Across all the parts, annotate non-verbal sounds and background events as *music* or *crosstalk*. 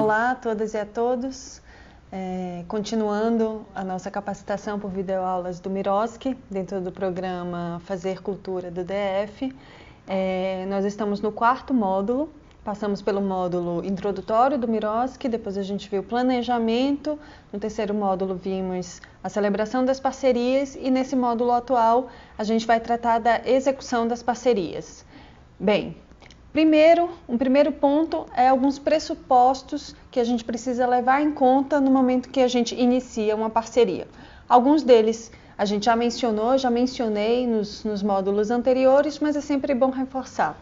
Olá a todas e a todos. É, continuando a nossa capacitação por videoaulas do Miroski, dentro do programa Fazer Cultura do DF, é, nós estamos no quarto módulo Passamos pelo módulo introdutório do Miroski, depois a gente viu planejamento, no terceiro módulo vimos a celebração das parcerias e nesse módulo atual a gente vai tratar da execução das parcerias. Bem, primeiro, um primeiro ponto é alguns pressupostos que a gente precisa levar em conta no momento que a gente inicia uma parceria. Alguns deles a gente já mencionou, já mencionei nos, nos módulos anteriores, mas é sempre bom reforçar.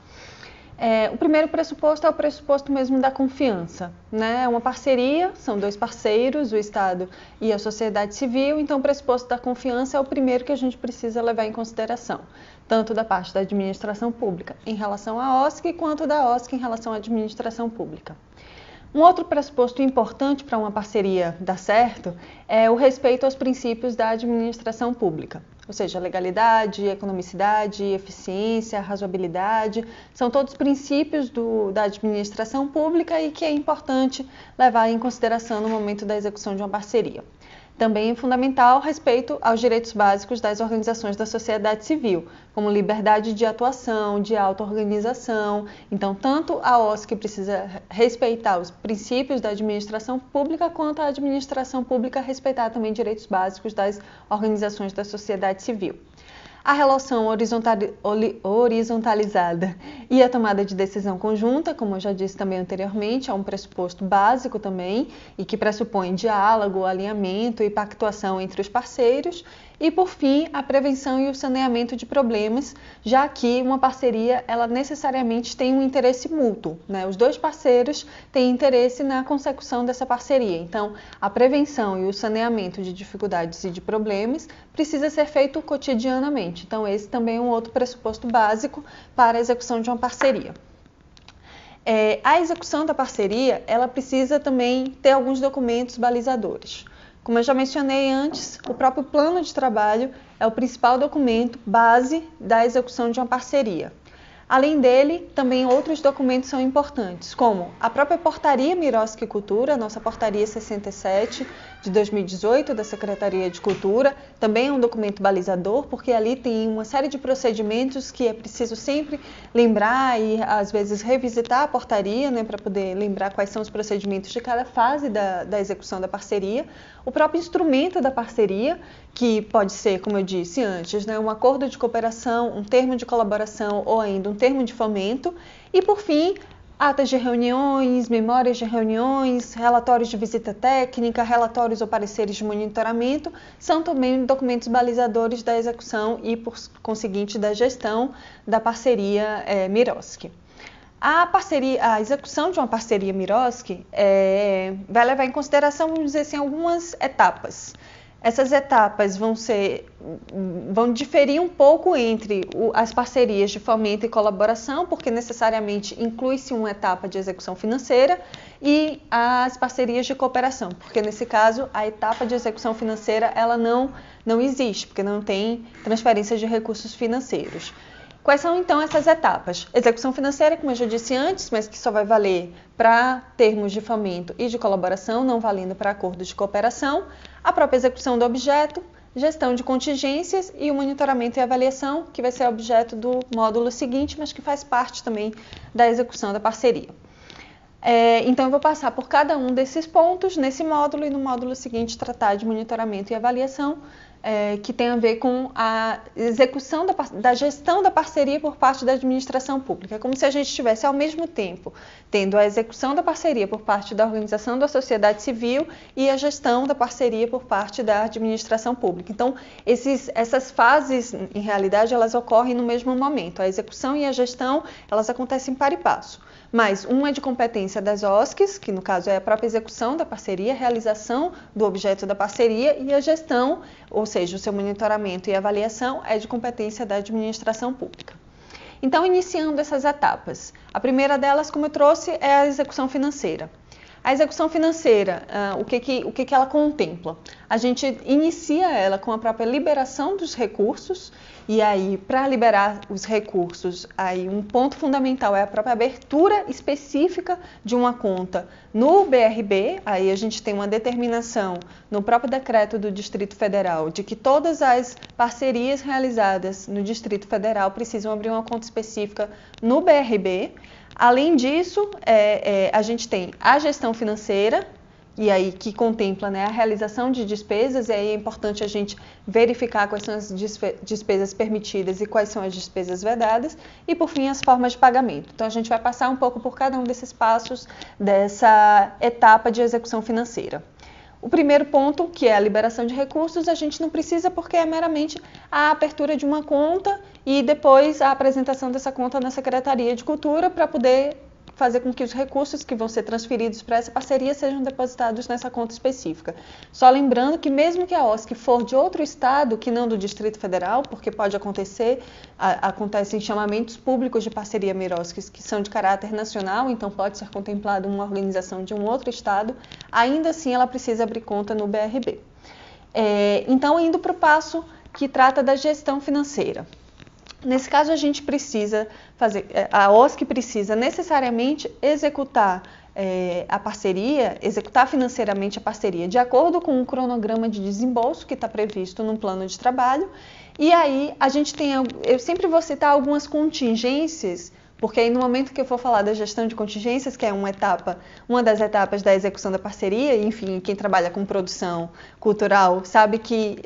É, o primeiro pressuposto é o pressuposto mesmo da confiança. Né? É uma parceria, são dois parceiros, o Estado e a sociedade civil, então o pressuposto da confiança é o primeiro que a gente precisa levar em consideração, tanto da parte da administração pública em relação à OSC, quanto da OSC em relação à administração pública. Um outro pressuposto importante para uma parceria dar certo é o respeito aos princípios da administração pública. Ou seja, legalidade, economicidade, eficiência, razoabilidade, são todos princípios do, da administração pública e que é importante levar em consideração no momento da execução de uma parceria. Também é fundamental respeito aos direitos básicos das organizações da sociedade civil, como liberdade de atuação, de auto-organização. Então, tanto a OSC precisa respeitar os princípios da administração pública, quanto a administração pública respeitar também direitos básicos das organizações da sociedade civil a relação horizontalizada e a tomada de decisão conjunta, como eu já disse também anteriormente, é um pressuposto básico também e que pressupõe diálogo, alinhamento e pactuação entre os parceiros e por fim, a prevenção e o saneamento de problemas, já que uma parceria ela necessariamente tem um interesse mútuo, né? Os dois parceiros têm interesse na consecução dessa parceria. Então, a prevenção e o saneamento de dificuldades e de problemas precisa ser feito cotidianamente. Então, esse também é um outro pressuposto básico para a execução de uma parceria. É, a execução da parceria, ela precisa também ter alguns documentos balizadores. Como eu já mencionei antes, o próprio plano de trabalho é o principal documento base da execução de uma parceria. Além dele, também outros documentos são importantes, como a própria Portaria Miroski Cultura, nossa Portaria 67 de 2018 da Secretaria de Cultura, também é um documento balizador, porque ali tem uma série de procedimentos que é preciso sempre lembrar e às vezes revisitar a portaria, né, para poder lembrar quais são os procedimentos de cada fase da, da execução da parceria. O próprio instrumento da parceria, que pode ser, como eu disse antes, né, um acordo de cooperação, um termo de colaboração ou ainda um termo de fomento. E, por fim, atas de reuniões, memórias de reuniões, relatórios de visita técnica, relatórios ou pareceres de monitoramento são também documentos balizadores da execução e, por conseguinte, da gestão da parceria é, Miroski. A, parceria, a execução de uma parceria Miroski é, vai levar em consideração, vamos dizer assim, algumas etapas essas etapas vão ser vão diferir um pouco entre o, as parcerias de fomento e colaboração, porque necessariamente inclui-se uma etapa de execução financeira e as parcerias de cooperação, porque nesse caso a etapa de execução financeira ela não não existe, porque não tem transferência de recursos financeiros. Quais são então essas etapas? Execução financeira, como eu já disse antes, mas que só vai valer para termos de fomento e de colaboração, não valendo para acordos de cooperação. A própria execução do objeto, gestão de contingências e o monitoramento e avaliação, que vai ser objeto do módulo seguinte, mas que faz parte também da execução da parceria. É, então, eu vou passar por cada um desses pontos nesse módulo e no módulo seguinte tratar de monitoramento e avaliação, é, que tem a ver com a execução da, da, gestão da parceria por parte da administração pública. É como se a gente estivesse, ao mesmo tempo, tendo a execução da parceria por parte da organização da sociedade civil e a gestão da parceria por parte da administração pública. Então, esses, essas fases, em realidade, elas ocorrem no mesmo momento. A execução e a gestão, elas acontecem para e passo mas um é de competência das OSCs, que no caso é a própria execução da parceria, realização do objeto da parceria e a gestão, ou seja, o seu monitoramento e avaliação é de competência da administração pública. Então, iniciando essas etapas. A primeira delas, como eu trouxe, é a execução financeira. A execução financeira, uh, o, que, que, o que, que ela contempla? A gente inicia ela com a própria liberação dos recursos, e aí, para liberar os recursos, aí um ponto fundamental é a própria abertura específica de uma conta no BRB. Aí a gente tem uma determinação no próprio decreto do Distrito Federal de que todas as parcerias realizadas no Distrito Federal precisam abrir uma conta específica no BRB. Além disso, é, é, a gente tem a gestão financeira, e aí que contempla né, a realização de despesas, e aí é importante a gente verificar quais são as despesas permitidas e quais são as despesas vedadas, e por fim as formas de pagamento. Então a gente vai passar um pouco por cada um desses passos dessa etapa de execução financeira. O primeiro ponto, que é a liberação de recursos, a gente não precisa porque é meramente a abertura de uma conta e depois a apresentação dessa conta na Secretaria de Cultura para poder fazer com que os recursos que vão ser transferidos para essa parceria sejam depositados nessa conta específica. Só lembrando que mesmo que a OSC for de outro estado que não do Distrito Federal, porque pode acontecer, a, acontecem chamamentos públicos de parceria Mirosques que são de caráter nacional, então pode ser contemplada uma organização de um outro estado, ainda assim ela precisa abrir conta no BRB. É, então, indo para o passo que trata da gestão financeira. Nesse caso, a gente precisa fazer, é, a OSC precisa necessariamente executar é, a parceria, executar financeiramente a parceria de acordo com o cronograma de desembolso que está previsto no plano de trabalho. E aí a gente tem, eu sempre vou citar algumas contingências porque aí no momento que eu for falar da gestão de contingências, que é uma etapa, uma das etapas da execução da parceria, enfim, quem trabalha com produção cultural sabe que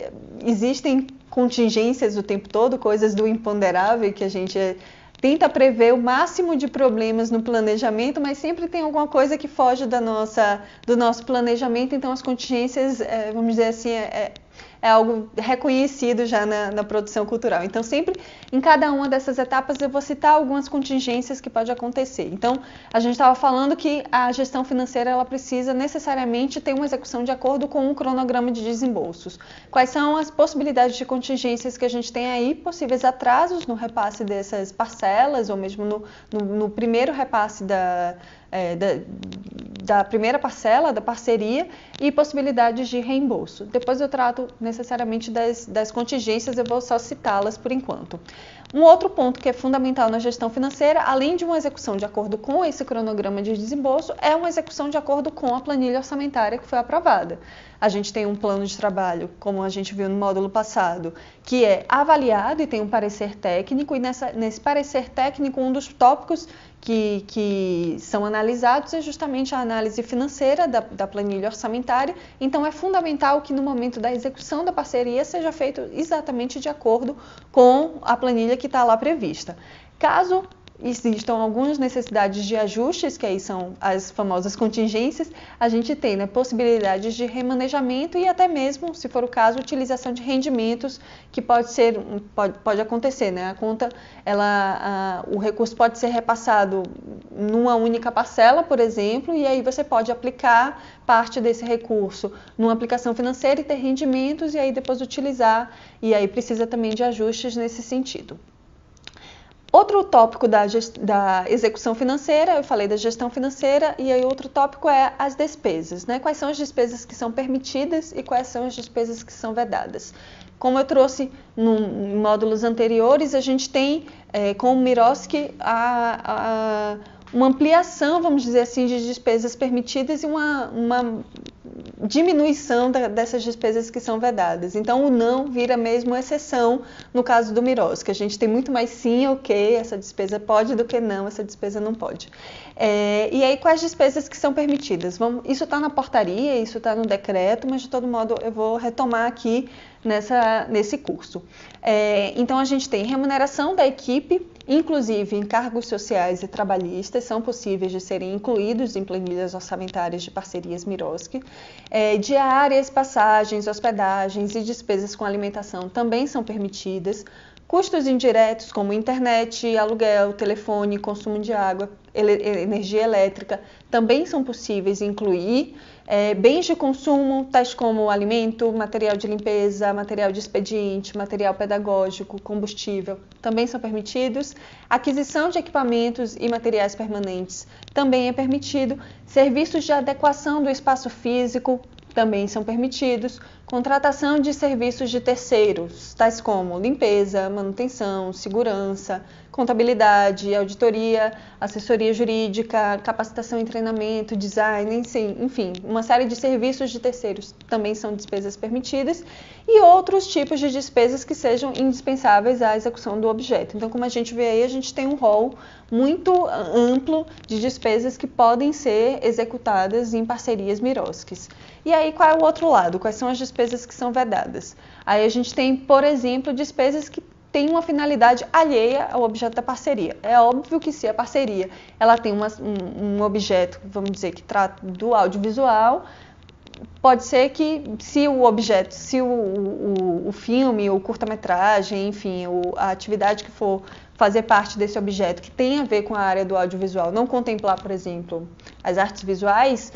existem contingências o tempo todo, coisas do imponderável que a gente tenta prever o máximo de problemas no planejamento, mas sempre tem alguma coisa que foge da nossa, do nosso planejamento. Então, as contingências, eh, vamos dizer assim, é, é é algo reconhecido já na, na, produção cultural. Então, sempre em cada uma dessas etapas eu vou citar algumas contingências que pode acontecer. Então, a gente estava falando que a gestão financeira ela precisa necessariamente ter uma execução de acordo com um cronograma de desembolsos. Quais são as possibilidades de contingências que a gente tem aí, possíveis atrasos no repasse dessas parcelas ou mesmo no, no, no primeiro repasse da é, da, da, primeira parcela, da parceria e possibilidades de reembolso. Depois eu trato necessariamente das, das contingências, eu vou só citá-las por enquanto. Um outro ponto que é fundamental na gestão financeira, além de uma execução de acordo com esse cronograma de desembolso, é uma execução de acordo com a planilha orçamentária que foi aprovada a gente tem um plano de trabalho, como a gente viu no módulo passado, que é avaliado e tem um parecer técnico, e nessa, nesse parecer técnico, um dos tópicos que, que são analisados é justamente a análise financeira da, da planilha orçamentária. Então, é fundamental que no momento da execução da parceria seja feito exatamente de acordo com a planilha que está lá prevista. Caso existam algumas necessidades de ajustes, que aí são as famosas contingências, a gente tem né, possibilidades de remanejamento e até mesmo, se for o caso, utilização de rendimentos, que pode ser, pode, pode acontecer, né? A conta, ela, a, o recurso pode ser repassado numa única parcela, por exemplo, e aí você pode aplicar parte desse recurso numa aplicação financeira e ter rendimentos e aí depois utilizar, e aí precisa também de ajustes nesse sentido. Outro tópico da, da, execução financeira, eu falei da gestão financeira, e aí outro tópico é as despesas, né? Quais são as despesas que são permitidas e quais são as despesas que são vedadas. Como eu trouxe em módulos anteriores, a gente tem é, com o Miroski a, a, uma ampliação, vamos dizer assim, de despesas permitidas e uma, uma diminuição da, dessas despesas que são vedadas. Então, o não vira mesmo exceção no caso do Miros, que a gente tem muito mais sim, ok, essa despesa pode, do que não, essa despesa não pode. É, e aí, quais despesas que são permitidas? Vamos, isso está na portaria, isso está no decreto, mas de todo modo eu vou retomar aqui nessa, nesse curso. É, então, a gente tem remuneração da equipe Inclusive, encargos sociais e trabalhistas são possíveis de serem incluídos em planilhas orçamentárias de parcerias Mirosc. É, diárias, passagens, hospedagens e despesas com alimentação também são permitidas. Custos indiretos, como internet, aluguel, telefone, consumo de água, ele energia elétrica, também são possíveis incluir é, bens de consumo, tais como alimento, material de limpeza, material de expediente, material pedagógico, combustível, também são permitidos. Aquisição de equipamentos e materiais permanentes também é permitido. Serviços de adequação do espaço físico também são permitidos. Contratação de serviços de terceiros, tais como limpeza, manutenção, segurança, contabilidade, auditoria, assessoria jurídica, capacitação e treinamento, design, enfim, uma série de serviços de terceiros também são despesas permitidas e outros tipos de despesas que sejam indispensáveis à execução do objeto. Então, como a gente vê aí, a gente tem um rol muito amplo de despesas que podem ser executadas em parcerias Miroskis. E aí, qual é o outro lado? Quais são as despesas que são vedadas? Aí a gente tem, por exemplo, despesas que tem uma finalidade alheia ao objeto da parceria. É óbvio que se a parceria ela tem uma, um, um, objeto, vamos dizer, que trata do audiovisual, pode ser que se o objeto, se o, o, o filme, o curta-metragem, enfim, o, a atividade que for fazer parte desse objeto que tem a ver com a área do audiovisual não contemplar, por exemplo, as artes visuais,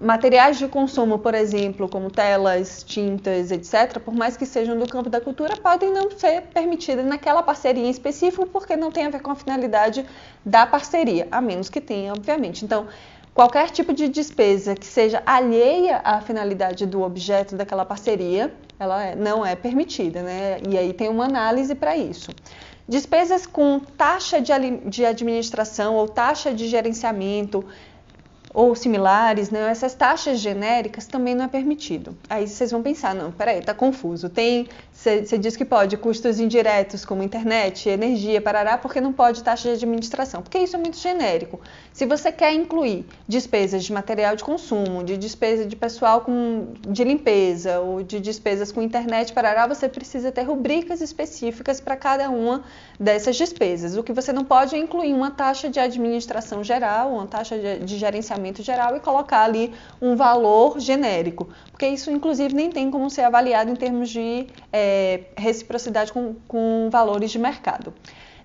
materiais de consumo, por exemplo, como telas, tintas, etc., por mais que sejam do campo da cultura, podem não ser permitidas naquela parceria em específico, porque não tem a ver com a finalidade da parceria, a menos que tenha, obviamente. Então, qualquer tipo de despesa que seja alheia à finalidade do objeto daquela parceria, ela é, não é permitida, né? E aí tem uma análise para isso. Despesas com taxa de administração ou taxa de gerenciamento, ou similares, né? essas taxas genéricas também não é permitido. Aí vocês vão pensar, não, peraí, tá confuso. Tem, você diz que pode custos indiretos como internet, energia, parará, porque não pode taxa de administração, porque isso é muito genérico. Se você quer incluir despesas de material de consumo, de despesa de pessoal com, de limpeza ou de despesas com internet, parará, você precisa ter rubricas específicas para cada uma dessas despesas. O que você não pode é incluir uma taxa de administração geral, uma taxa de, de gerenciamento geral e colocar ali um valor genérico, porque isso inclusive nem tem como ser avaliado em termos de é, reciprocidade com, com valores de mercado.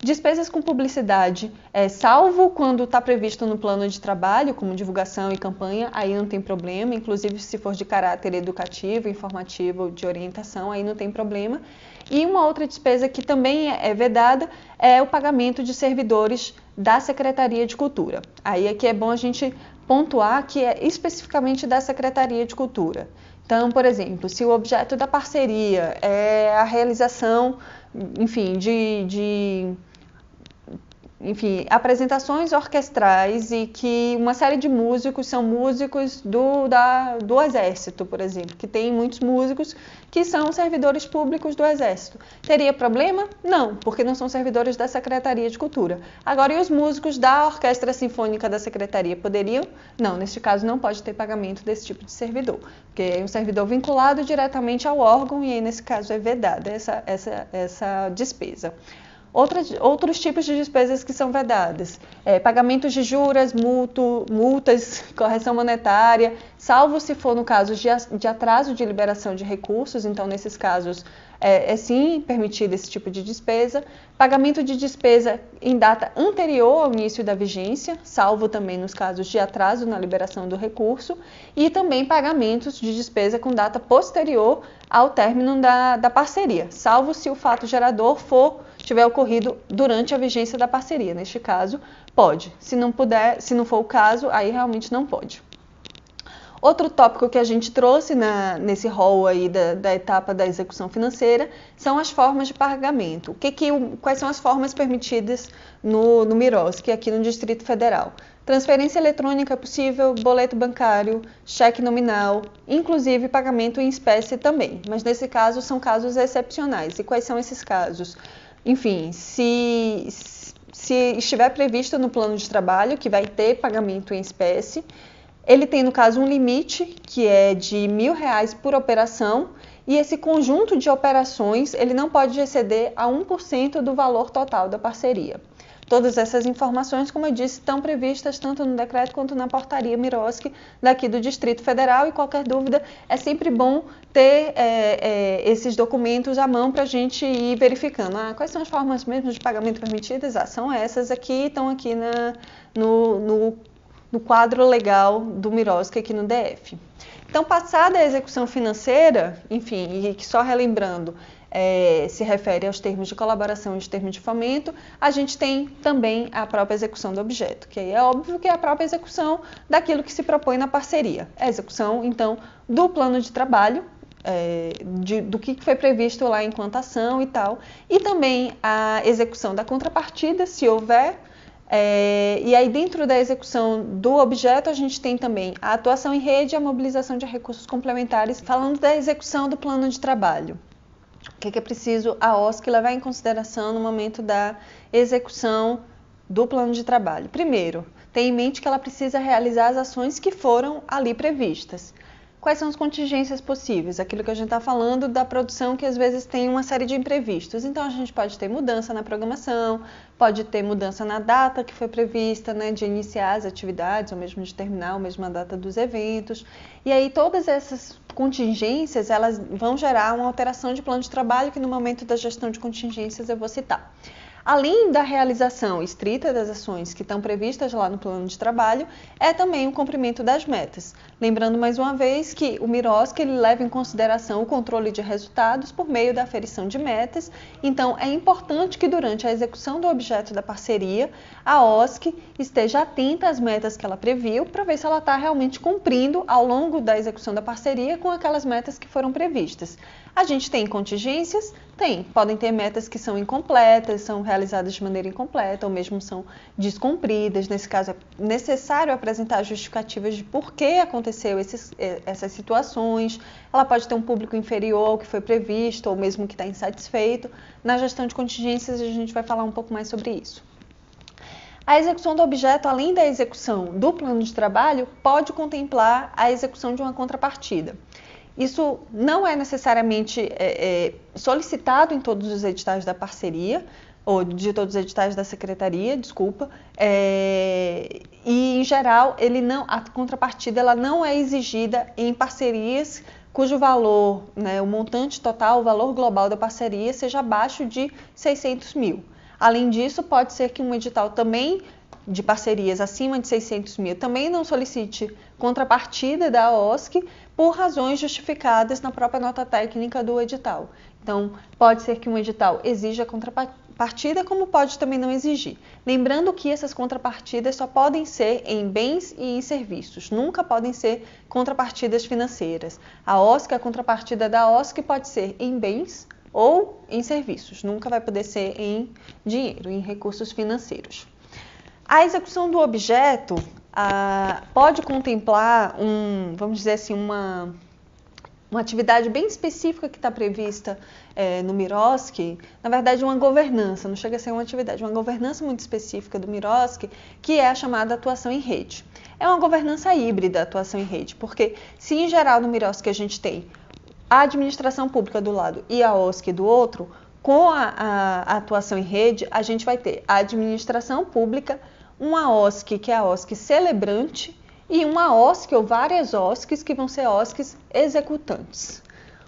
Despesas com publicidade, é, salvo quando está previsto no plano de trabalho, como divulgação e campanha, aí não tem problema. Inclusive, se for de caráter educativo, informativo, de orientação, aí não tem problema. E uma outra despesa que também é, é vedada é o pagamento de servidores da Secretaria de Cultura. Aí aqui é, é bom a gente pontuar que é especificamente da Secretaria de Cultura. Então, por exemplo, se o objeto da parceria é a realização, enfim, de, de enfim, apresentações orquestrais e que uma série de músicos são músicos do, da, do Exército, por exemplo, que tem muitos músicos que são servidores públicos do Exército. Teria problema? Não, porque não são servidores da Secretaria de Cultura. Agora, e os músicos da Orquestra Sinfônica da Secretaria poderiam? Não, neste caso não pode ter pagamento desse tipo de servidor, porque é um servidor vinculado diretamente ao órgão e aí, nesse caso, é vedada essa, essa, essa despesa. Outras, outros tipos de despesas que são vedadas: é, pagamentos de juras, multo, multas, *laughs* correção monetária, salvo se for no caso de, de atraso de liberação de recursos, então, nesses casos, é, é sim permitido esse tipo de despesa. Pagamento de despesa em data anterior ao início da vigência, salvo também nos casos de atraso na liberação do recurso, e também pagamentos de despesa com data posterior ao término da, da parceria, salvo se o fato gerador for tiver ocorrido durante a vigência da parceria. Neste caso, pode. Se não puder, se não for o caso, aí realmente não pode. Outro tópico que a gente trouxe na, nesse rol aí da, da, etapa da execução financeira são as formas de pagamento. Que que, quais são as formas permitidas no, no MIROSC, é aqui no Distrito Federal? Transferência eletrônica é possível, boleto bancário, cheque nominal, inclusive pagamento em espécie também. Mas nesse caso são casos excepcionais. E quais são esses casos? Enfim, se, se estiver previsto no plano de trabalho que vai ter pagamento em espécie, ele tem, no caso, um limite que é de mil reais por operação e esse conjunto de operações ele não pode exceder a 1% do valor total da parceria. Todas essas informações, como eu disse, estão previstas tanto no decreto quanto na portaria Miroski daqui do Distrito Federal e qualquer dúvida é sempre bom ter é, é, esses documentos à mão para a gente ir verificando. Ah, quais são as formas mesmo de pagamento permitidas? Ah, são essas aqui, estão aqui na, no, no, no quadro legal do Miroski aqui no DF. Então, passada a execução financeira, enfim, e só relembrando, é, se refere aos termos de colaboração e os termos de fomento, a gente tem também a própria execução do objeto, que aí é óbvio que é a própria execução daquilo que se propõe na parceria. É a execução, então, do plano de trabalho, é, de, do que foi previsto lá em ação e tal, e também a execução da contrapartida, se houver. É, e aí, dentro da execução do objeto, a gente tem também a atuação em rede e a mobilização de recursos complementares, falando da execução do plano de trabalho o é que é, preciso a OSC levar em consideração no momento da execução do plano de trabalho? Primeiro, tem em mente que ela precisa realizar as ações que foram ali previstas quais são as contingências possíveis, aquilo que a gente está falando da produção que às vezes tem uma série de imprevistos. Então a gente pode ter mudança na programação, pode ter mudança na data que foi prevista, né, de iniciar as atividades, ou mesmo de terminar, ou mesmo a data dos eventos. E aí todas essas contingências, elas vão gerar uma alteração de plano de trabalho que no momento da gestão de contingências eu vou citar além da realização estrita das ações que estão previstas lá no plano de trabalho, é também o cumprimento das metas. Lembrando mais uma vez que o Mirosc ele leva em consideração o controle de resultados por meio da aferição de metas, então é importante que durante a execução do objeto da parceria, a OSC esteja atenta às metas que ela previu para ver se ela está realmente cumprindo ao longo da execução da parceria com aquelas metas que foram previstas. A gente tem contingências? Tem. Podem ter metas que são incompletas, são realizadas de maneira incompleta ou mesmo são descumpridas. Nesse caso, é necessário apresentar justificativas de por que aconteceu esses, eh, essas situações. Ela pode ter um público inferior ao que foi previsto ou mesmo que está insatisfeito. Na gestão de contingências, a gente vai falar um pouco mais sobre isso. A execução do objeto, além da execução do plano de trabalho, pode contemplar a execução de uma contrapartida. Isso não é necessariamente é, é, solicitado em todos os editais da parceria, ou de todos os editais da secretaria, desculpa, é, e em geral ele não, a contrapartida ela não é exigida em parcerias cujo valor, né, o montante total, o valor global da parceria seja abaixo de 600 mil. Além disso, pode ser que um edital também de parcerias acima de 600 mil também não solicite contrapartida da OSC, por razões justificadas na própria nota técnica do edital. Então, pode ser que um edital exija contrapartida, como pode também não exigir. Lembrando que essas contrapartidas só podem ser em bens e em serviços, nunca podem ser contrapartidas financeiras. A OSC, a contrapartida da OSC pode ser em bens ou em serviços, nunca vai poder ser em dinheiro, em recursos financeiros. A execução do objeto ah, pode contemplar um, vamos dizer assim, uma, uma atividade bem específica que está prevista é, no Miroski, na verdade uma governança, não chega a ser uma atividade, uma governança muito específica do Miroski, que é a chamada atuação em rede. É uma governança híbrida atuação em rede, porque se em geral no Miroski a gente tem a administração pública do lado e a OSC do outro, com a, a, a atuação em rede, a gente vai ter a administração pública uma OSC, que é a OSC celebrante, e uma OSC ou várias OSCs que vão ser OSCs executantes.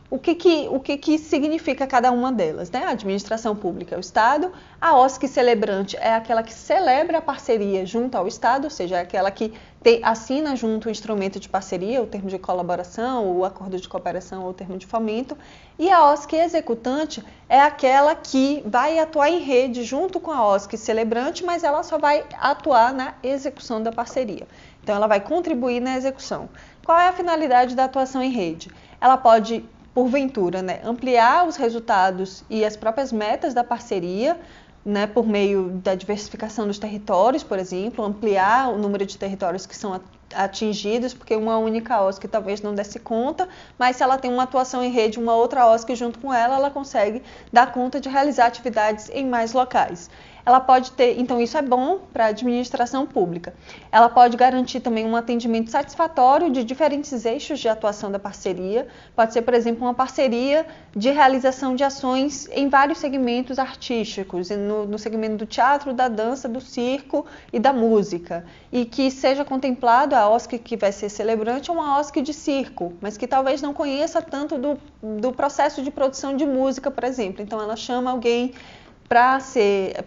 O que que, o que que significa cada uma delas? Né? A administração pública é o Estado, a OSC celebrante é aquela que celebra a parceria junto ao Estado, ou seja, é aquela que te, assina junto o instrumento de parceria, o termo de colaboração, o acordo de cooperação ou o termo de fomento, e a OSC executante é aquela que vai atuar em rede junto com a OSC celebrante, mas ela só vai atuar na execução da parceria. Então, ela vai contribuir na execução. Qual é a finalidade da atuação em rede? Ela pode porventura, né, ampliar os resultados e as próprias metas da parceria, né, por meio da diversificação dos territórios, por exemplo, ampliar o número de territórios que são atingidos, porque uma única OSC talvez não desse conta, mas se ela tem uma atuação em rede, uma outra OSC junto com ela, ela consegue dar conta de realizar atividades em mais locais ela pode ter, então isso é bom para a administração pública. Ela pode garantir também um atendimento satisfatório de diferentes eixos de atuação da parceria. Pode ser, por exemplo, uma parceria de realização de ações em vários segmentos artísticos, no, no segmento do teatro, da dança, do circo e da música. E que seja contemplado a OSC que vai ser celebrante é uma OSC de circo, mas que talvez não conheça tanto do, do processo de produção de música, por exemplo. Então ela chama alguém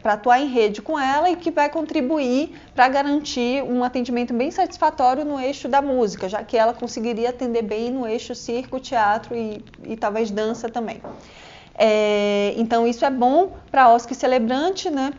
para atuar em rede com ela e que vai contribuir para garantir um atendimento bem satisfatório no eixo da música, já que ela conseguiria atender bem no eixo circo, teatro e, e talvez dança também. É, então isso é bom para a OSC celebrante, né?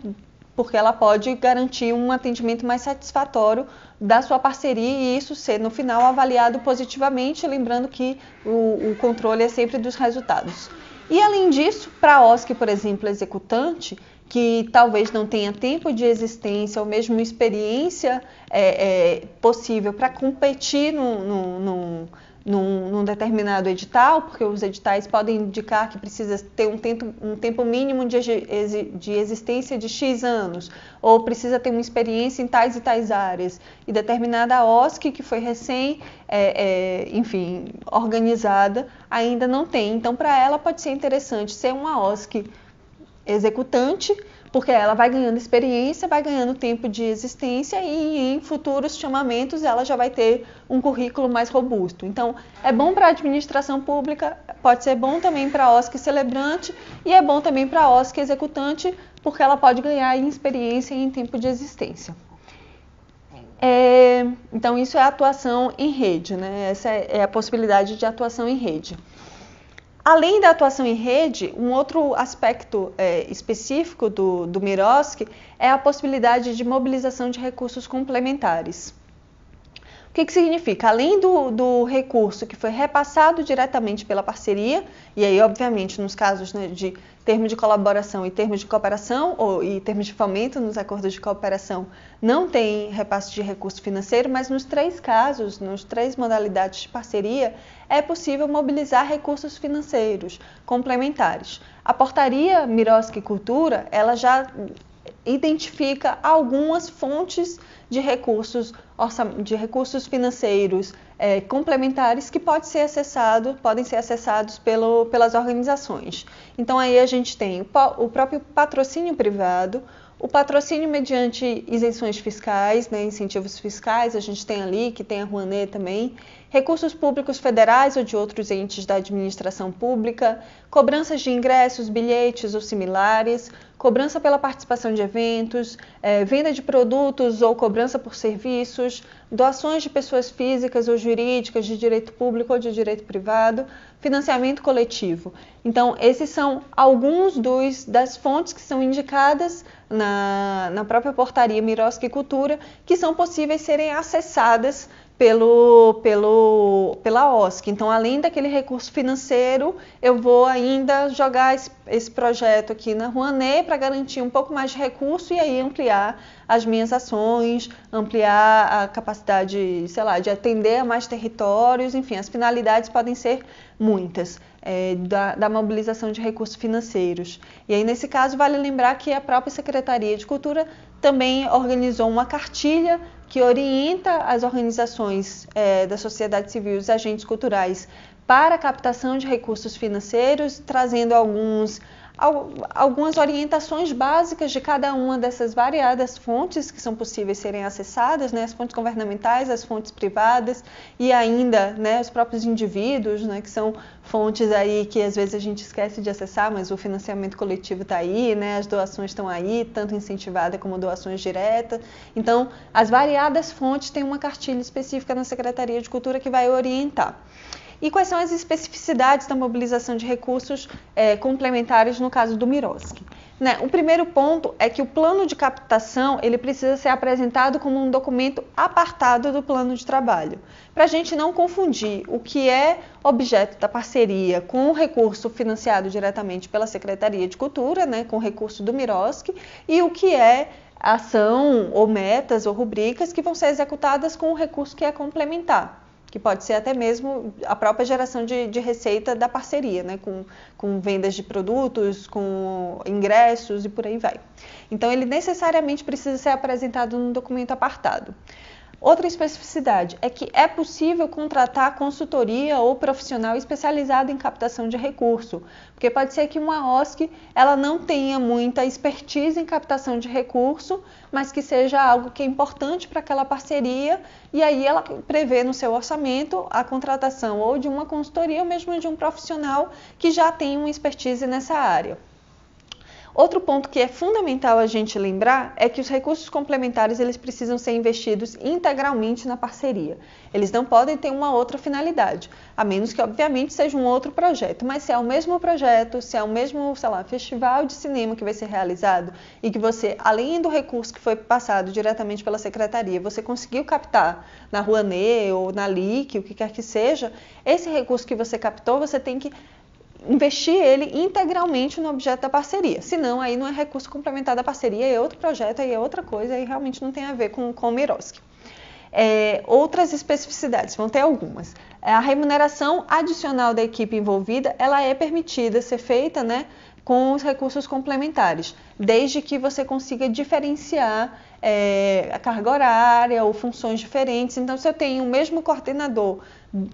Porque ela pode garantir um atendimento mais satisfatório da sua parceria e isso ser no final avaliado positivamente, lembrando que o, o controle é sempre dos resultados. E além disso, para a OSC, por exemplo, executante, que talvez não tenha tempo de existência ou mesmo experiência é, é, possível para competir num, num, num num, num, determinado edital, porque os editais podem indicar que precisa ter um tempo, um tempo mínimo de, de, existência de X anos, ou precisa ter uma experiência em tais e tais áreas. E determinada OSC, que foi recém, é, é, enfim, organizada, ainda não tem. Então, para ela pode ser interessante ser uma OSC executante, porque ela vai ganhando experiência, vai ganhando tempo de existência e em futuros chamamentos ela já vai ter um currículo mais robusto. Então, é bom para a administração pública, pode ser bom também para a OSC celebrante e é bom também para a OSC executante, porque ela pode ganhar em experiência e em tempo de existência. É, então, isso é atuação em rede, né? essa é, é a possibilidade de atuação em rede. Além da atuação em rede, um outro aspecto é, específico do, do Miroski é a possibilidade de mobilização de recursos complementares. O que, que significa? Além do, do, recurso que foi repassado diretamente pela parceria, e aí, obviamente, nos casos né, de termos de colaboração e termos de cooperação ou e termos de fomento nos acordos de cooperação não tem repasse de recurso financeiro, mas nos três casos, nos três modalidades de parceria, é possível mobilizar recursos financeiros complementares. A portaria Miroski Cultura, ela já identifica algumas fontes de recursos, de recursos financeiros é, complementares que pode ser acessado, podem ser acessados pelo, pelas organizações. Então aí a gente tem o, o próprio patrocínio privado, o patrocínio mediante isenções fiscais, né, incentivos fiscais, a gente tem ali, que tem a Rouanet também, recursos públicos federais ou de outros entes da administração pública, cobranças de ingressos, bilhetes ou similares, cobrança pela participação de eventos, é, venda de produtos ou cobrança por serviços, doações de pessoas físicas ou jurídicas de direito público ou de direito privado, financiamento coletivo. Então, esses são alguns dos, das fontes que são indicadas na, na própria portaria Miroski Cultura, que são possíveis serem acessadas pelo, pelo, pela OSC. Então, além daquele recurso financeiro, eu vou ainda jogar esse, esse projeto aqui na Rouanet para garantir um pouco mais de recurso e aí ampliar as minhas ações, ampliar a capacidade, sei lá, de atender a mais territórios, enfim, as finalidades podem ser muitas. É, da, da, mobilização de recursos financeiros. E aí, nesse caso, vale lembrar que a própria Secretaria de Cultura também organizou uma cartilha que orienta as organizações é, da sociedade civil e os agentes culturais para a captação de recursos financeiros, trazendo alguns algumas orientações básicas de cada uma dessas variadas fontes que são possíveis serem acessadas, né, as fontes governamentais, as fontes privadas e ainda né, os próprios indivíduos, né, que são fontes aí que às vezes a gente esquece de acessar, mas o financiamento coletivo está aí, né, as doações estão aí, tanto incentivada como doações diretas. Então, as variadas fontes têm uma cartilha específica na Secretaria de Cultura que vai orientar. E quais são as especificidades da mobilização de recursos é, complementares no caso do Miroski? Né? O primeiro ponto é que o plano de captação ele precisa ser apresentado como um documento apartado do plano de trabalho, para a gente não confundir o que é objeto da parceria com o recurso financiado diretamente pela Secretaria de Cultura, né, com o recurso do Miroski, e o que é ação ou metas ou rubricas que vão ser executadas com o recurso que é complementar que pode ser até mesmo a própria geração de, de receita da parceria, né? com, com vendas de produtos, com ingressos e por aí vai. Então, ele necessariamente precisa ser apresentado num documento apartado. Outra especificidade é que é possível contratar consultoria ou profissional especializado em captação de recurso, porque pode ser que uma OSC ela não tenha muita expertise em captação de recurso, mas que seja algo que é importante para aquela parceria e aí ela prevê no seu orçamento a contratação ou de uma consultoria ou mesmo de um profissional que já tem uma expertise nessa área. Outro ponto que é fundamental a gente lembrar é que os recursos complementares eles precisam ser investidos integralmente na parceria. Eles não podem ter uma outra finalidade, a menos que obviamente seja um outro projeto. Mas se é o mesmo projeto, se é o mesmo, sei lá, festival de cinema que vai ser realizado e que você, além do recurso que foi passado diretamente pela secretaria, você conseguiu captar na Rouanet ou na LIC, o que quer que seja, esse recurso que você captou, você tem que investir ele integralmente no objeto da parceria. Senão, aí não é recurso complementar da parceria, é outro projeto, aí é outra coisa, aí realmente não tem a ver com, com o Miroski. É, outras especificidades, vão ter algumas. É, a remuneração adicional da equipe envolvida, ela é permitida ser feita, né, com os recursos complementares, desde que você consiga diferenciar é, a carga horária ou funções diferentes. Então, se eu tenho o mesmo coordenador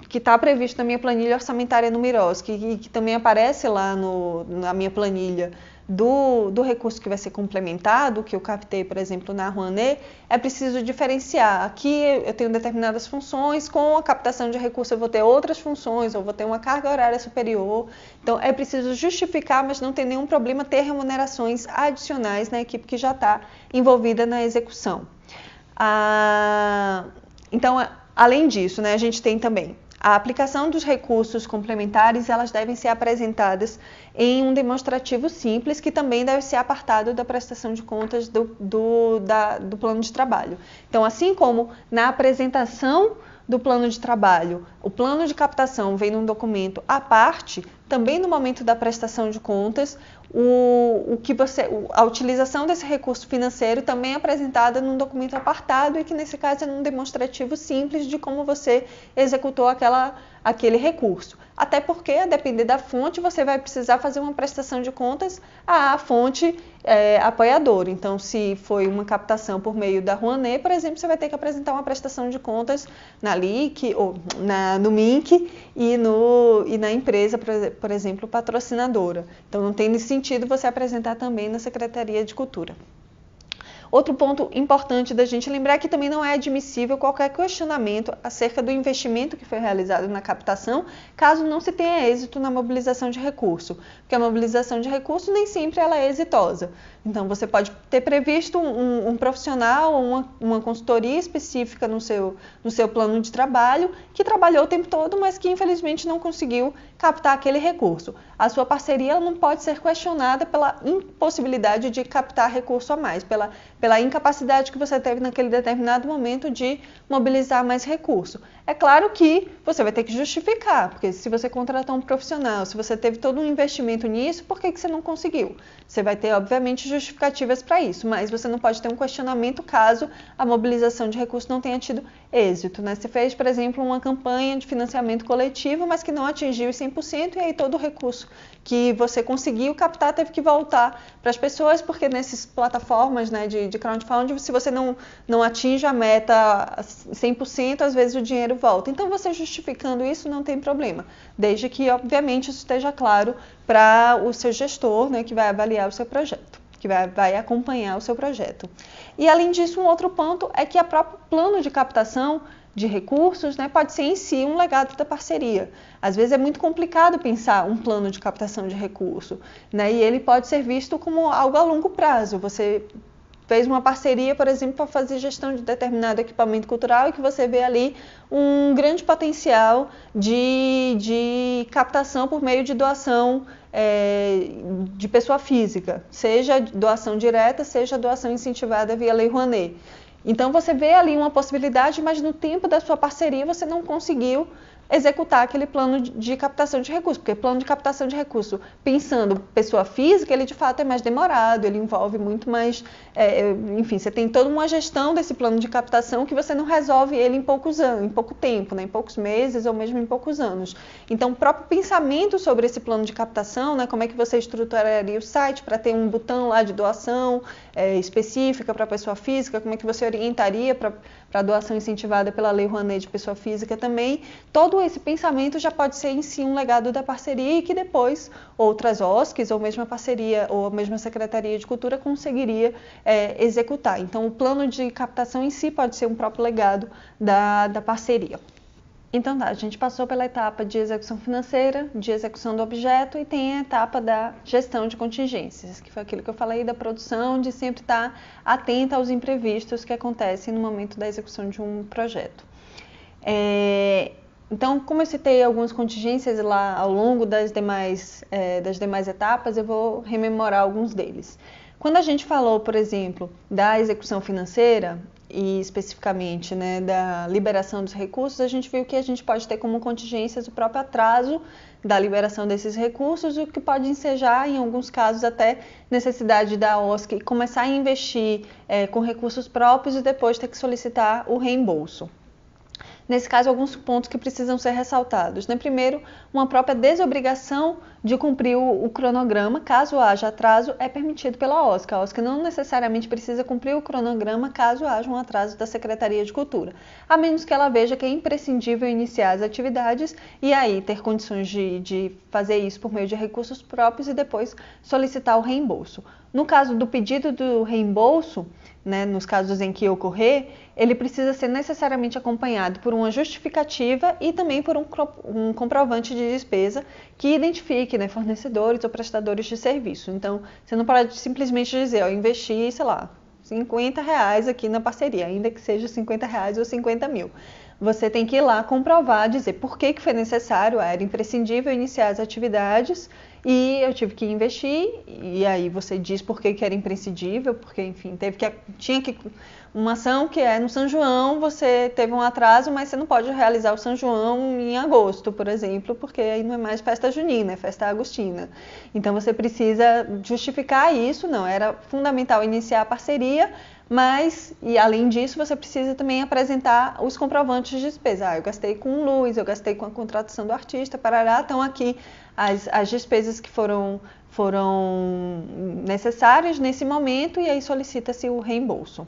que está previsto na minha planilha orçamentária numerosa, que, que, também aparece lá no, na minha planilha do, do, recurso que vai ser complementado, que eu captei, por exemplo, na Rouanet, é preciso diferenciar. Aqui eu tenho determinadas funções, com a captação de recurso eu vou ter outras funções, ou vou ter uma carga horária superior. Então é preciso justificar, mas não tem nenhum problema ter remunerações adicionais na equipe que já está envolvida na execução. Ah, então, Além disso, né, a gente tem também a aplicação dos recursos complementares, elas devem ser apresentadas em um demonstrativo simples, que também deve ser apartado da prestação de contas do, do, da, do plano de trabalho. Então, assim como na apresentação do plano de trabalho, o plano de captação vem num documento à parte, também no momento da prestação de contas, o, o que você, a utilização desse recurso financeiro também é apresentada num documento apartado e que nesse caso é num demonstrativo simples de como você executou aquela, aquele recurso. Até porque, a depender da fonte, você vai precisar fazer uma prestação de contas à fonte é, apoiadora. Então, se foi uma captação por meio da Rouanet, por exemplo, você vai ter que apresentar uma prestação de contas na LIC, ou na, no MINC e, no, e na empresa, por exemplo, patrocinadora. Então não tem sentido você apresentar também na Secretaria de Cultura. Outro ponto importante da gente lembrar é que também não é admissível qualquer questionamento acerca do investimento que foi realizado na captação, caso não se tenha êxito na mobilização de recurso que a mobilização de recursos nem sempre ela é exitosa. Então, você pode ter previsto um, um profissional, uma, uma consultoria específica no seu, no seu plano de trabalho, que trabalhou o tempo todo, mas que infelizmente não conseguiu captar aquele recurso. A sua parceria não pode ser questionada pela impossibilidade de captar recurso a mais, pela, pela incapacidade que você teve naquele determinado momento de mobilizar mais recurso. É claro que você vai ter que justificar, porque se você contratar um profissional, se você teve todo um investimento nisso, por que, que você não conseguiu? Você vai ter, obviamente, justificativas para isso, mas você não pode ter um questionamento caso a mobilização de recursos não tenha tido êxito. Né? Você fez, por exemplo, uma campanha de financiamento coletivo, mas que não atingiu os 100%, e aí todo o recurso que você conseguiu captar teve que voltar para as pessoas, porque nessas plataformas né, de, de crowdfunding, se você não, não atinge a meta 100%, às vezes o dinheiro volta. Então, você justificando isso não tem problema, desde que, obviamente, isso esteja claro para o seu gestor, né, que vai avaliar o seu projeto que vai, vai, acompanhar o seu projeto. E além disso, um outro ponto é que o próprio plano de captação de recursos né, pode ser em si um legado da parceria. Às vezes é muito complicado pensar um plano de captação de recurso, né, e ele pode ser visto como algo a longo prazo. Você fez uma parceria, por exemplo, para fazer gestão de determinado equipamento cultural e que você vê ali um grande potencial de, de captação por meio de doação é, de pessoa física, seja doação direta, seja doação incentivada via Lei Rouanet. Então você vê ali uma possibilidade, mas no tempo da sua parceria você não conseguiu executar aquele plano de captação de recursos, porque plano de captação de recursos pensando pessoa física, ele de fato é mais demorado, ele envolve muito mais, é, é, enfim, você tem toda uma gestão desse plano de captação que você não resolve ele em poucos anos, em pouco tempo, né, em poucos meses ou mesmo em poucos anos. Então, o próprio pensamento sobre esse plano de captação, né, como é que você estruturaria o site para ter um botão lá de doação é, específica para pessoa física, como é que você orientaria para para doação incentivada pela Lei Rouanet de Pessoa Física também, todo esse pensamento já pode ser em si um legado da parceria e que depois outras OSCs ou mesmo a parceria ou a mesma Secretaria de Cultura conseguiria é, executar. Então, o plano de captação em si pode ser um próprio legado da, da parceria. Então tá, a gente passou pela etapa de execução financeira, de execução do objeto e tem a etapa da gestão de contingências, que foi aquilo que eu falei da produção, de sempre estar tá atenta aos imprevistos que acontecem no momento da execução de um projeto. É, então, como eu citei algumas contingências lá ao longo das demais, é, das demais etapas, eu vou rememorar alguns deles. Quando a gente falou, por exemplo, da execução financeira, e especificamente né, da liberação dos recursos, a gente viu que a gente pode ter como contingências o próprio atraso da liberação desses recursos, o que pode ensejar, em alguns casos, até necessidade da OSC começar a investir é, com recursos próprios e depois ter que solicitar o reembolso nesse caso, alguns pontos que precisam ser ressaltados. Né? Primeiro, uma própria desobrigação de cumprir o, o, cronograma, caso haja atraso, é permitido pela OSCA. A OSCA não necessariamente precisa cumprir o cronograma caso haja um atraso da Secretaria de Cultura, a menos que ela veja que é imprescindível iniciar as atividades e aí ter condições de, de fazer isso por meio de recursos próprios e depois solicitar o reembolso. No caso do pedido do reembolso, né, nos casos em que ocorrer, ele precisa ser necessariamente acompanhado por uma justificativa e também por um, um comprovante de despesa que identifique né, fornecedores ou prestadores de serviço. Então, você não pode simplesmente dizer, ó, investi, sei lá, 50 reais aqui na parceria, ainda que seja 50 reais ou 50 mil. Você tem que ir lá comprovar, dizer por que, que foi necessário, era imprescindível iniciar as atividades e eu tive que investir, e aí você diz por que, que era imprescindível, porque, enfim, teve que, tinha que. Uma ação que é no São João, você teve um atraso, mas você não pode realizar o São João em agosto, por exemplo, porque aí não é mais festa junina, é festa agostina. Então você precisa justificar isso, não. Era fundamental iniciar a parceria mas, e além disso, você precisa também apresentar os comprovantes de despesa. Ah, eu gastei com luz, eu gastei com a contratação do artista, parará, estão aqui as, as despesas que foram, foram necessárias nesse momento e aí solicita-se o reembolso.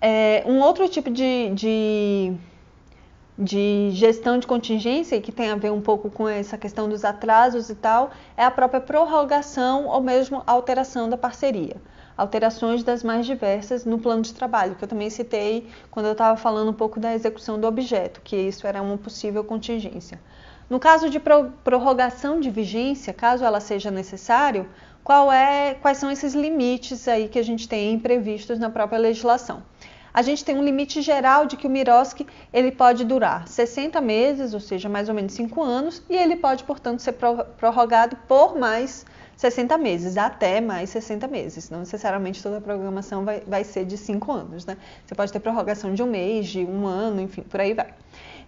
É, um outro tipo de, de, de gestão de contingência, que tem a ver um pouco com essa questão dos atrasos e tal, é a própria prorrogação ou mesmo alteração da parceria alterações das mais diversas no plano de trabalho, que eu também citei quando eu estava falando um pouco da execução do objeto, que isso era uma possível contingência. No caso de prorrogação de vigência, caso ela seja necessário, é, quais são esses limites aí que a gente tem previstos na própria legislação? A gente tem um limite geral de que o Mirosc ele pode durar 60 meses, ou seja, mais ou menos 5 anos, e ele pode, portanto, ser prorrogado por mais 60 meses, até mais 60 meses. Não necessariamente toda a programação vai, vai ser de 5 anos, né? Você pode ter prorrogação de um mês, de um ano, enfim, por aí vai.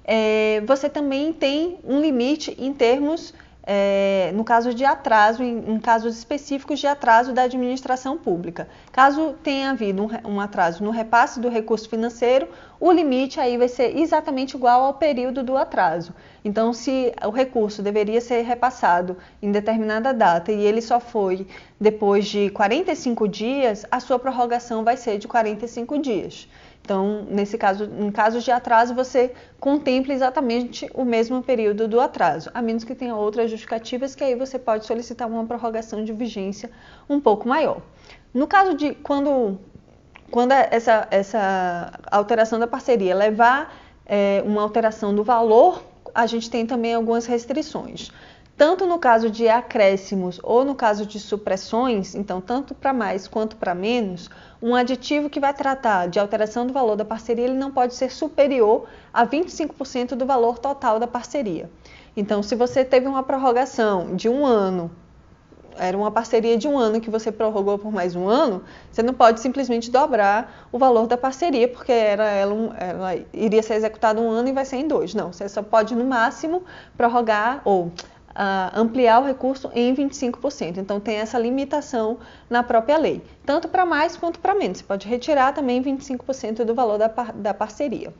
É, você também tem um limite em termos é, no caso de atraso, em, em, casos específicos de atraso da administração pública. Caso tenha havido um, um, atraso no repasse do recurso financeiro, o limite aí vai ser exatamente igual ao período do atraso. Então, se o recurso deveria ser repassado em determinada data e ele só foi depois de 45 dias, a sua prorrogação vai ser de 45 dias. Então, nesse caso, em casos de atraso, você contempla exatamente o mesmo período do atraso, a menos que tenha outras justificativas que aí você pode solicitar uma prorrogação de vigência um pouco maior. No caso de quando, quando é essa, essa alteração da parceria levar é, uma alteração do valor, a gente tem também algumas restrições tanto no caso de acréscimos ou no caso de supressões, então tanto para mais quanto para menos, um aditivo que vai tratar de alteração do valor da parceria, ele não pode ser superior a 25% do valor total da parceria. Então, se você teve uma prorrogação de um ano, era uma parceria de um ano que você prorrogou por mais um ano, você não pode simplesmente dobrar o valor da parceria, porque era ela, ela iria ser executada um ano e vai ser em dois. Não, você só pode, no máximo, prorrogar ou uh, ampliar o recurso em 25%. Então tem essa limitação na própria lei, tanto para mais quanto para menos. Você pode retirar também 25% do valor da, par da parceria.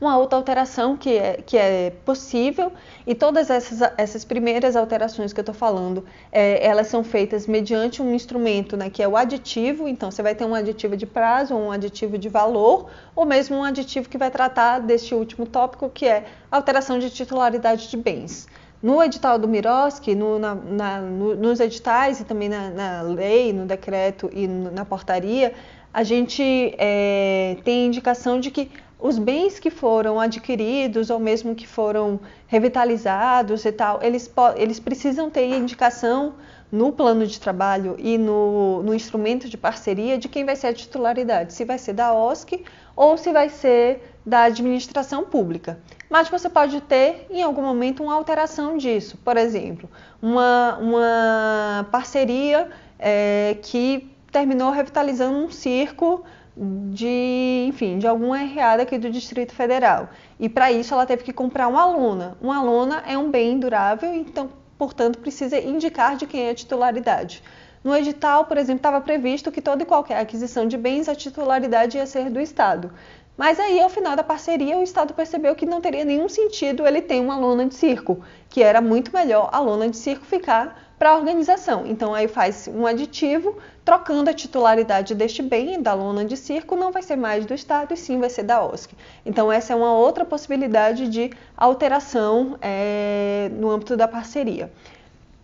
Uma outra alteração que é, que é possível, e todas essas, essas primeiras alterações que eu estou falando, é, elas são feitas mediante um instrumento né, que é o aditivo, então você vai ter um aditivo de prazo, um aditivo de valor, ou mesmo um aditivo que vai tratar deste último tópico, que é alteração de titularidade de bens. No edital do Miroski, no, na, na, no, nos editais e também na, na lei, no decreto e no, na portaria, a gente é, tem indicação de que os bens que foram adquiridos ou mesmo que foram revitalizados e tal, eles, eles precisam ter indicação no plano de trabalho e no, no instrumento de parceria de quem vai ser a titularidade, se vai ser da OSC ou se vai ser da administração pública mas você pode ter em algum momento uma alteração disso. Por exemplo, uma, uma parceria é, que terminou revitalizando um circo de, enfim, de alguma RA daqui do Distrito Federal. E para isso ela teve que comprar uma lona. Uma lona é um bem durável, então, portanto, precisa indicar de quem é a titularidade. No edital, por exemplo, estava previsto que toda e qualquer aquisição de bens, a titularidade ia ser do Estado. Mas aí, ao final da parceria, o Estado percebeu que não teria nenhum sentido ele ter uma lona de circo, que era muito melhor a lona de circo ficar para a organização. Então, aí faz um aditivo, trocando a titularidade deste bem, da lona de circo, não vai ser mais do Estado e sim vai ser da OSC. Então, essa é uma outra possibilidade de alteração é, no âmbito da parceria.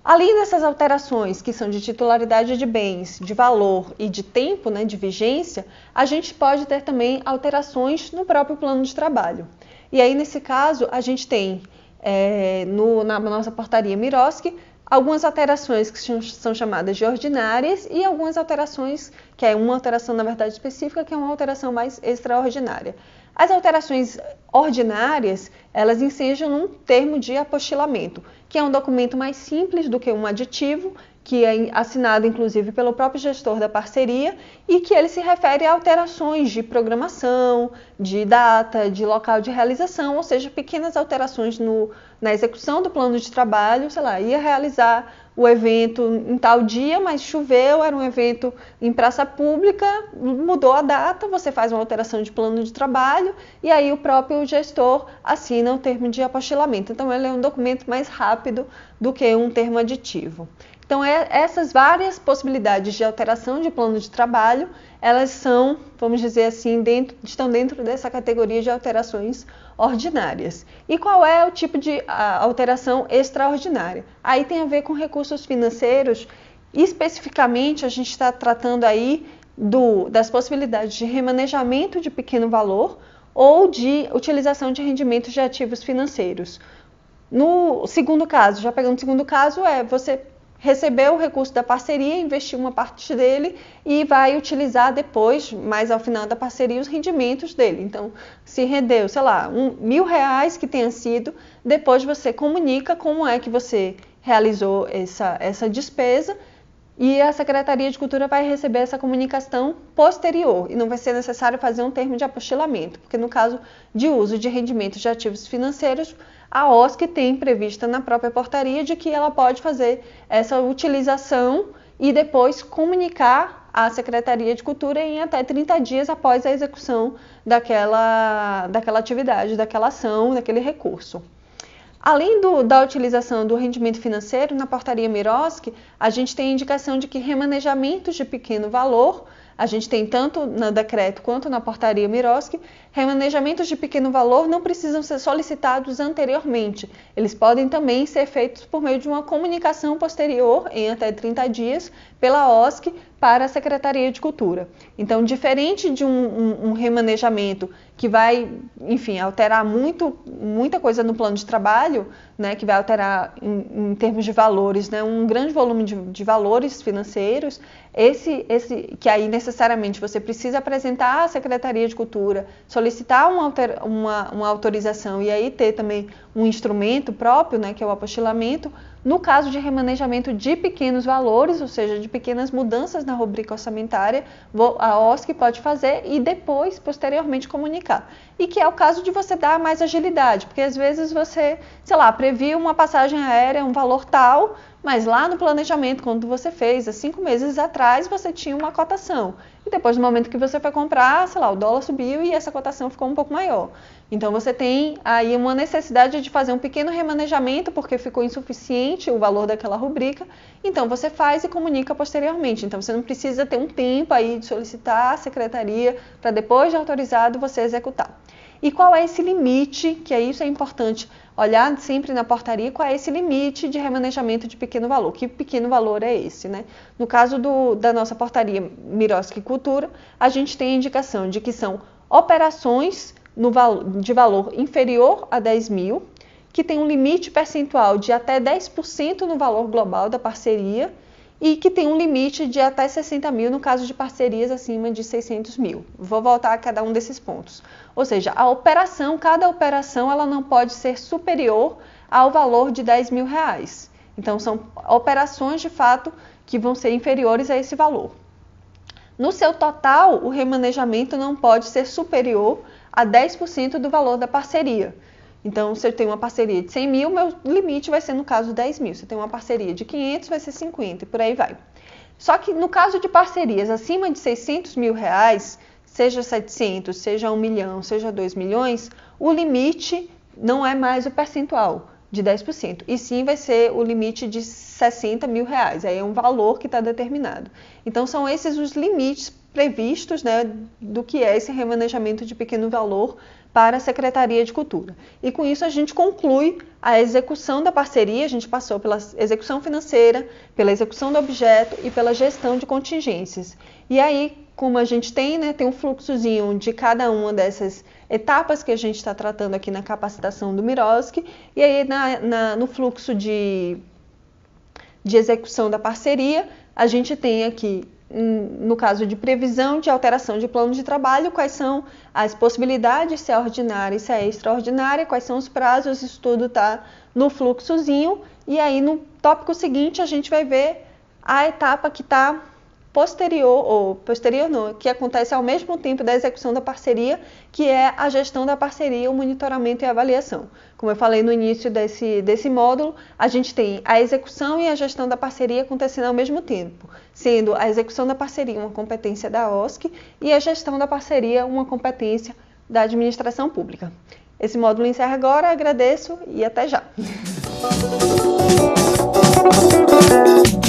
Além dessas alterações, que são de titularidade de bens, de valor e de tempo né, de vigência, a gente pode ter também alterações no próprio plano de trabalho. E aí, nesse caso, a gente tem é, no, na nossa portaria Miroski algumas alterações que são chamadas de ordinárias e algumas alterações, que é uma alteração na verdade específica, que é uma alteração mais extraordinária. As alterações ordinárias, elas ensejam um termo de apostilamento, que é um documento mais simples do que um aditivo, que é assinado inclusive pelo próprio gestor da parceria e que ele se refere a alterações de programação, de data, de local de realização, ou seja, pequenas alterações no, na execução do plano de trabalho, sei lá, ia realizar o evento em tal dia, mas choveu, era um evento em praça pública, mudou a data, você faz uma alteração de plano de trabalho e aí o próprio gestor assina o termo de apostilamento. Então ele é um documento mais rápido do que um termo aditivo. Então, é, essas várias possibilidades de alteração de plano de trabalho, elas são, vamos dizer assim, dentro, estão dentro dessa categoria de alterações ordinárias. E qual é o tipo de a, alteração extraordinária? Aí tem a ver com recursos financeiros, especificamente a gente está tratando aí do, das possibilidades de remanejamento de pequeno valor ou de utilização de rendimentos de ativos financeiros. No segundo caso, já pegando o segundo caso, é você recebeu o recurso da parceria, investiu uma parte dele e vai utilizar depois, mais ao final da parceria, os rendimentos dele. Então, se rendeu, sei lá, um, mil reais que tenha sido, depois você comunica como é que você realizou essa, essa despesa e a Secretaria de Cultura vai receber essa comunicação posterior e não vai ser necessário fazer um termo de apostilamento, porque no caso de uso de rendimentos de ativos financeiros, a OSC tem prevista na própria portaria de que ela pode fazer essa utilização e depois comunicar à Secretaria de Cultura em até 30 dias após a execução daquela, daquela atividade, daquela ação, daquele recurso. Além do, da utilização do rendimento financeiro, na portaria Miroski, a gente tem indicação de que remanejamentos de pequeno valor, a gente tem tanto no decreto quanto na portaria Miroski, remanejamentos de pequeno valor não precisam ser solicitados anteriormente. Eles podem também ser feitos por meio de uma comunicação posterior, em até 30 dias, pela OSC para a Secretaria de Cultura. Então, diferente de um, um, um remanejamento que vai, enfim, alterar muito, muita coisa no plano de trabalho, né, que vai alterar em, em termos de valores, né, um grande volume de, de valores financeiros, esse, esse que aí necessariamente você precisa apresentar à Secretaria de Cultura, solicitar uma, alter, uma, uma autorização e aí ter também um instrumento próprio, né, que é o apostilamento, no caso de remanejamento de pequenos valores, ou seja, de pequenas mudanças na rubrica orçamentária, a OSC pode fazer e depois, posteriormente, comunicar. E que é o caso de você dar mais agilidade, porque às vezes você, sei lá, previu uma passagem aérea, um valor tal, mas lá no planejamento, quando você fez, há cinco meses atrás, você tinha uma cotação. E depois, no momento que você foi comprar, sei lá, o dólar subiu e essa cotação ficou um pouco maior. Então você tem aí uma necessidade de fazer um pequeno remanejamento porque ficou insuficiente o valor daquela rubrica. Então você faz e comunica posteriormente. Então você não precisa ter um tempo aí de solicitar a secretaria para depois de autorizado você executar. E qual é esse limite? Que é isso é importante olhar sempre na portaria qual é esse limite de remanejamento de pequeno valor. Que pequeno valor é esse, né? No caso do, da nossa portaria Miroski Cultura, a gente tem a indicação de que são operações no, de valor inferior a 10 mil, que tem um limite percentual de até 10% no valor global da parceria e que tem um limite de até 60 mil no caso de parcerias acima de 600 mil. Vou voltar a cada um desses pontos. Ou seja, a operação, cada operação, ela não pode ser superior ao valor de 10 mil reais. Então, são operações de fato que vão ser inferiores a esse valor. No seu total, o remanejamento não pode ser superior a 10% do valor da parceria. Então, se eu tenho uma parceria de 100 mil, meu limite vai ser, no caso, 10 mil. Se eu tenho uma parceria de 500, vai ser 50 e por aí vai. Só que no caso de parcerias acima de 600 mil reais, seja 700, seja 1 milhão, seja 2 milhões, o limite não é mais o percentual de 10%, e sim vai ser o limite de 60 mil reais. Aí é um valor que está determinado. Então, são esses os limites previstos né, do que é esse remanejamento de pequeno valor para a Secretaria de Cultura. E com isso a gente conclui a execução da parceria, a gente passou pela execução financeira, pela execução do objeto e pela gestão de contingências. E aí, como a gente tem, né, tem um fluxozinho de cada uma dessas etapas que a gente está tratando aqui na capacitação do Miroski, e aí na, na, no fluxo de, de execução da parceria, a gente tem aqui no caso de previsão de alteração de plano de trabalho, quais são as possibilidades, se é ordinária e se é extraordinária, quais são os prazos, isso tudo está no fluxozinho. E aí, no tópico seguinte, a gente vai ver a etapa que está posterior, ou posterior não, que acontece ao mesmo tempo da execução da parceria, que é a gestão da parceria, o monitoramento e a avaliação. Como eu falei no início desse, desse módulo, a gente tem a execução e a gestão da parceria acontecendo ao mesmo tempo, sendo a execução da parceria uma competência da OSC e a gestão da parceria uma competência da administração pública. Esse módulo encerra agora, agradeço e até já. *laughs*